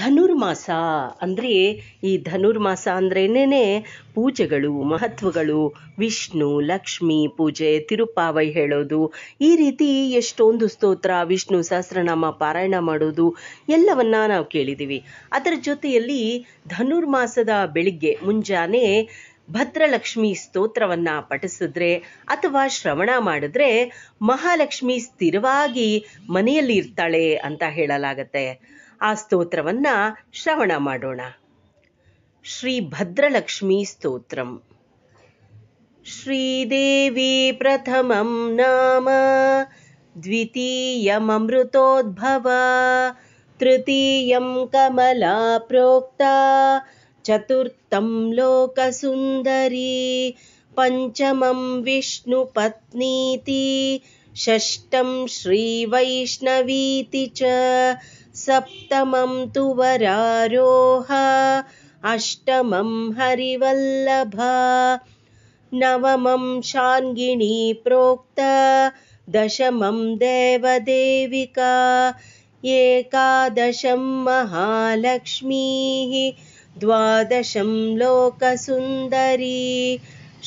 ಧನುರ್ಮಾಸ ಅಂದರೆ ಈ ಧನುರ್ಮಾಸ ಅಂದ್ರೇನೇ ಪೂಜೆಗಳು ಮಹತ್ವಗಳು ವಿಷ್ಣು ಲಕ್ಷ್ಮಿ ಪೂಜೆ ತಿರುಪಾವೈ ಹೇಳೋದು ಈ ರೀತಿ ಎಷ್ಟೊಂದು ಸ್ತೋತ್ರ ವಿಷ್ಣು ಸಹಸ್ರನಾಮ ಪಾರಾಯಣ ಮಾಡೋದು ಎಲ್ಲವನ್ನ ನಾವು ಕೇಳಿದ್ದೀವಿ ಅದರ ಜೊತೆಯಲ್ಲಿ ಧನುರ್ಮಾಸದ ಬೆಳಿಗ್ಗೆ ಮುಂಜಾನೆ ಭದ್ರಲಕ್ಷ್ಮಿ ಸ್ತೋತ್ರವನ್ನ ಪಠಿಸಿದ್ರೆ ಅಥವಾ ಶ್ರವಣ ಮಾಡಿದ್ರೆ ಮಹಾಲಕ್ಷ್ಮಿ ಸ್ಥಿರವಾಗಿ ಮನೆಯಲ್ಲಿ ಇರ್ತಾಳೆ ಅಂತ ಹೇಳಲಾಗತ್ತೆ आ स्तोत्रव श्रवणमाडोण श्रीभद्रलक्ष्मीस्तोत्रम् श्रीदेवी प्रथमं नाम द्वितीयममृतोद्भवा तृतीयम् कमला प्रोक्ता चतुर्थं लोकसुन्दरी पञ्चमं विष्णुपत्नीति षष्ठं श्रीवैष्णवीति च सप्तमं तु तुवरारोह अष्टमं हरिवल्लभा नवमं शाङ्गिणी प्रोक्त, दशमं देवदेविका एकादशं महालक्ष्मीः द्वादशं लोकसुन्दरी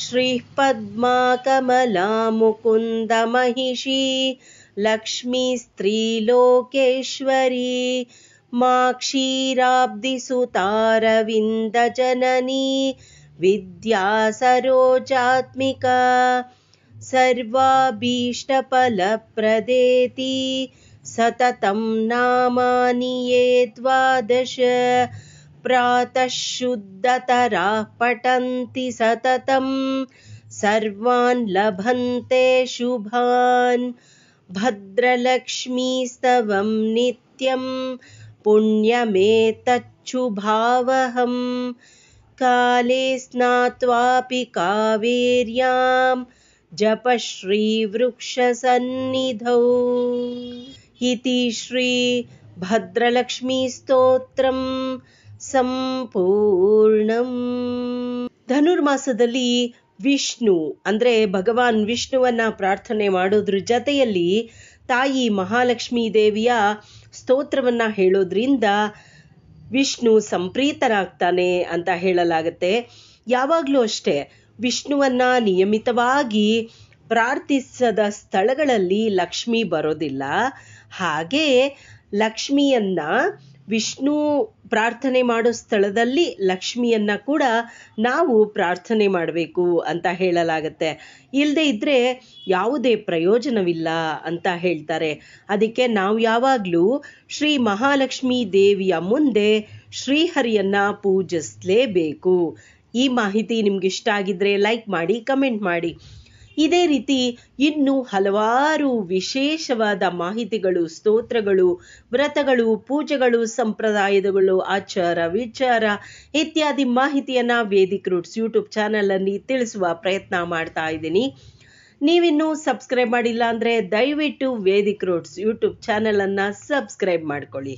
श्रीपद्माकमला मुकुन्दमहिषी लक्ष्मी मा माक्षीराब्दिसुतारविन्दजननी विद्या सरोजात्मिका सर्वाभीष्टफलप्रदेति सततं नामानि ये द्वादश प्रातः शुद्धतराः पठन्ति सततं सर्वान् लभन्ते शुभान् भद्रलक्ष्मीस्तवं नित्यं पुण्यमेतच्छुभावहम् भावहं काले स्नात्वापि कावेर्यां जपश्रीवृक्षसन्निधौ इति श्रीभद्रलक्ष्मीस्तोत्रम् सम्पूर्णम् धनुर्मासदली ವಿಷ್ಣು ಅಂದ್ರೆ ಭಗವಾನ್ ವಿಷ್ಣುವನ್ನ ಪ್ರಾರ್ಥನೆ ಮಾಡೋದ್ರ ಜೊತೆಯಲ್ಲಿ ತಾಯಿ ಮಹಾಲಕ್ಷ್ಮೀ ದೇವಿಯ ಸ್ತೋತ್ರವನ್ನ ಹೇಳೋದ್ರಿಂದ ವಿಷ್ಣು ಸಂಪ್ರೀತರಾಗ್ತಾನೆ ಅಂತ ಹೇಳಲಾಗತ್ತೆ ಯಾವಾಗಲೂ ಅಷ್ಟೇ ವಿಷ್ಣುವನ್ನ ನಿಯಮಿತವಾಗಿ ಪ್ರಾರ್ಥಿಸದ ಸ್ಥಳಗಳಲ್ಲಿ ಲಕ್ಷ್ಮಿ ಬರೋದಿಲ್ಲ ಹಾಗೆ ಲಕ್ಷ್ಮಿಯನ್ನ ವಿಷ್ಣು ಪ್ರಾರ್ಥನೆ ಮಾಡೋ ಸ್ಥಳದಲ್ಲಿ ಲಕ್ಷ್ಮಿಯನ್ನ ಕೂಡ ನಾವು ಪ್ರಾರ್ಥನೆ ಮಾಡಬೇಕು ಅಂತ ಹೇಳಲಾಗತ್ತೆ ಇಲ್ಲದೆ ಇದ್ದರೆ ಯಾವುದೇ ಪ್ರಯೋಜನವಿಲ್ಲ ಅಂತ ಹೇಳ್ತಾರೆ ಅದಕ್ಕೆ ನಾವು ಯಾವಾಗಲೂ ಶ್ರೀ ಮಹಾಲಕ್ಷ್ಮೀ ದೇವಿಯ ಮುಂದೆ ಶ್ರೀಹರಿಯನ್ನ ಪೂಜಿಸಲೇಬೇಕು ಈ ಮಾಹಿತಿ ನಿಮ್ಗೆ ಇಷ್ಟ ಆಗಿದ್ರೆ ಲೈಕ್ ಮಾಡಿ ಕಮೆಂಟ್ ಮಾಡಿ ಇದೇ ರೀತಿ ಇನ್ನು ಹಲವಾರು ವಿಶೇಷವಾದ ಮಾಹಿತಿಗಳು ಸ್ತೋತ್ರಗಳು ವ್ರತಗಳು ಪೂಜೆಗಳು ಸಂಪ್ರದಾಯಗಳು ಆಚಾರ ವಿಚಾರ ಇತ್ಯಾದಿ ಮಾಹಿತಿಯನ್ನ ವೇದಿಕ್ ರೂಟ್ಸ್ ಯೂಟ್ಯೂಬ್ ಅಲ್ಲಿ ತಿಳಿಸುವ ಪ್ರಯತ್ನ ಮಾಡ್ತಾ ಇದ್ದೀನಿ ನೀವಿನ್ನೂ ಸಬ್ಸ್ಕ್ರೈಬ್ ಮಾಡಿಲ್ಲ ಅಂದ್ರೆ ದಯವಿಟ್ಟು ವೇದಿಕ್ ರೂಟ್ಸ್ ಯೂಟ್ಯೂಬ್ ಅನ್ನ ಸಬ್ಸ್ಕ್ರೈಬ್ ಮಾಡ್ಕೊಳ್ಳಿ